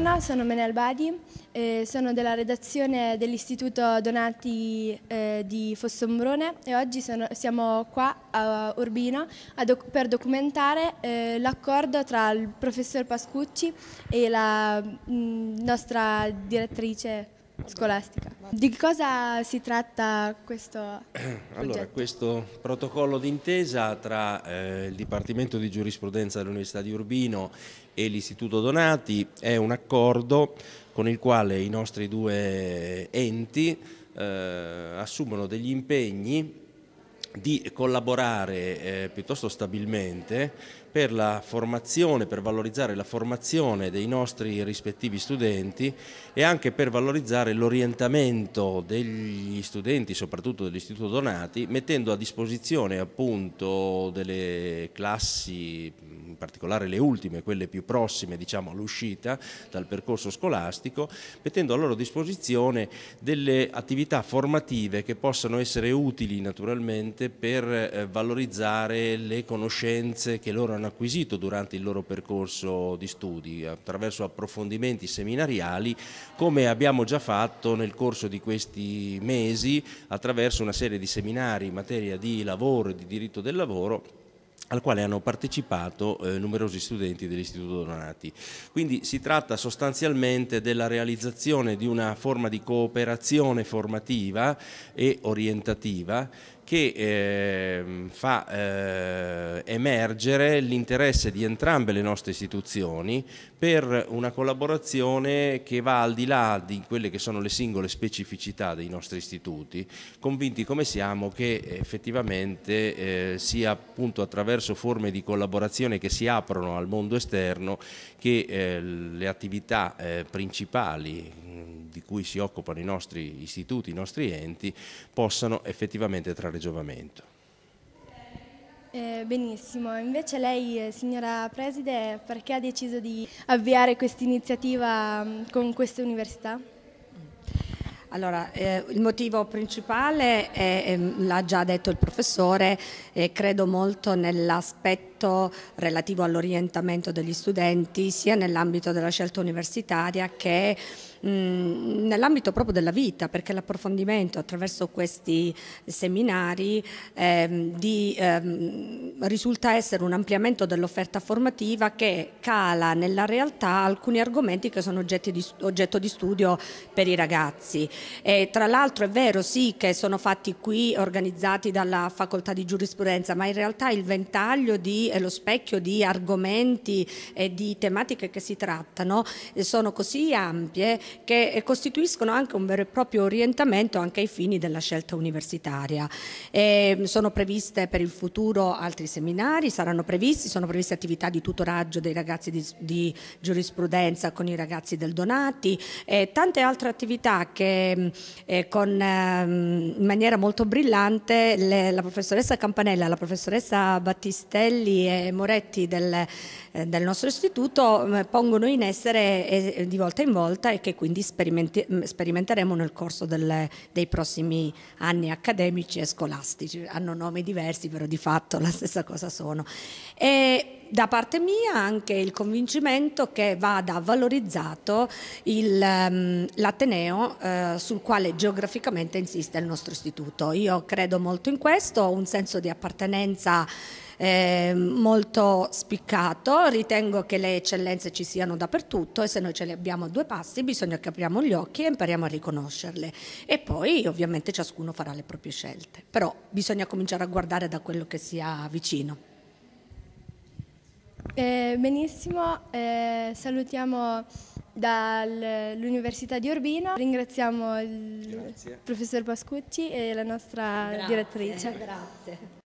Buongiorno, sono Menel Badi, eh, sono della redazione dell'Istituto Donati eh, di Fossombrone e oggi sono, siamo qua a Urbino a doc per documentare eh, l'accordo tra il professor Pascucci e la mh, mm, nostra direttrice scolastica. Di cosa si tratta questo Allora, questo protocollo d'intesa tra eh, il Dipartimento di Giurisprudenza dell'Università di Urbino e l'Istituto Donati è un accordo con il quale i nostri due enti eh, assumono degli impegni di collaborare eh, piuttosto stabilmente per la formazione, per valorizzare la formazione dei nostri rispettivi studenti e anche per valorizzare l'orientamento degli studenti, soprattutto dell'Istituto Donati, mettendo a disposizione appunto delle classi, in particolare le ultime, quelle più prossime diciamo all'uscita dal percorso scolastico, mettendo a loro disposizione delle attività formative che possano essere utili naturalmente per eh, valorizzare le conoscenze che loro hanno acquisito durante il loro percorso di studi attraverso approfondimenti seminariali come abbiamo già fatto nel corso di questi mesi attraverso una serie di seminari in materia di lavoro e di diritto del lavoro al quale hanno partecipato eh, numerosi studenti dell'Istituto Donati. Quindi si tratta sostanzialmente della realizzazione di una forma di cooperazione formativa e orientativa che eh, fa eh, emergere l'interesse di entrambe le nostre istituzioni per una collaborazione che va al di là di quelle che sono le singole specificità dei nostri istituti, convinti come siamo che effettivamente eh, sia appunto attraverso forme di collaborazione che si aprono al mondo esterno che eh, le attività eh, principali mm, di cui si occupano i nostri istituti, i nostri enti, possano effettivamente trarre giovamento. Eh, benissimo, invece lei eh, signora Preside perché ha deciso di avviare questa iniziativa mm, con queste università? Allora, eh, il motivo principale è, mm, l'ha già detto il professore, eh, credo molto nell'aspetto relativo all'orientamento degli studenti, sia nell'ambito della scelta universitaria che Mm, nell'ambito proprio della vita, perché l'approfondimento attraverso questi seminari eh, di, eh, risulta essere un ampliamento dell'offerta formativa che cala nella realtà alcuni argomenti che sono di, oggetto di studio per i ragazzi. E, tra l'altro è vero sì che sono fatti qui organizzati dalla facoltà di giurisprudenza, ma in realtà il ventaglio di, e lo specchio di argomenti e di tematiche che si trattano eh, sono così ampie che costituiscono anche un vero e proprio orientamento anche ai fini della scelta universitaria. E sono previste per il futuro altri seminari, saranno previsti, sono previste attività di tutoraggio dei ragazzi di, di giurisprudenza con i ragazzi del Donati e tante altre attività che mm, eh, con, eh, in maniera molto brillante le, la professoressa Campanella, la professoressa Battistelli e Moretti del, eh, del nostro istituto mm, pongono in essere eh, di volta in volta e che quindi mm, sperimenteremo nel corso delle, dei prossimi anni accademici e scolastici. Hanno nomi diversi, però di fatto la stessa cosa sono. E da parte mia anche il convincimento che vada valorizzato il, um, l'Ateneo eh, sul quale geograficamente insiste il nostro istituto. Io credo molto in questo, ho un senso di appartenenza eh, molto spiccato, ritengo che le eccellenze ci siano dappertutto e se noi ce le abbiamo a due passi bisogna che apriamo gli occhi e impariamo a riconoscerle e poi ovviamente ciascuno farà le proprie scelte, però bisogna cominciare a guardare da quello che sia vicino. Eh, benissimo, eh, salutiamo dall'Università di Urbino, ringraziamo il Grazie. professor Pascucci e la nostra Grazie. direttrice. Grazie.